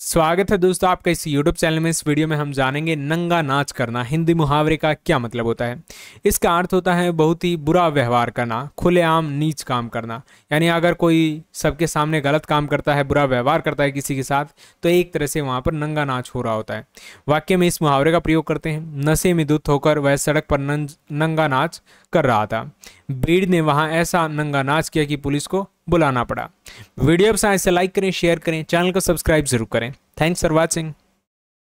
स्वागत है दोस्तों आपका इस YouTube चैनल में इस वीडियो में हम जानेंगे नंगा नाच करना हिंदी मुहावरे का क्या मतलब होता है इसका अर्थ होता है बहुत ही बुरा व्यवहार करना खुलेआम नीच काम करना यानी अगर कोई सबके सामने गलत काम करता है बुरा व्यवहार करता है किसी के साथ तो एक तरह से वहाँ पर नंगा नाच हो रहा होता है वाक्य में इस मुहावरे का प्रयोग करते हैं नशे में दुत होकर वह सड़क पर नंगा नाच कर रहा था भीड़ ने वहां ऐसा नंगा नाच किया कि पुलिस को बुलाना पड़ा वीडियो पसंद से तो लाइक करें शेयर करें चैनल को सब्सक्राइब जरूर करें थैंक्स फॉर वॉचिंग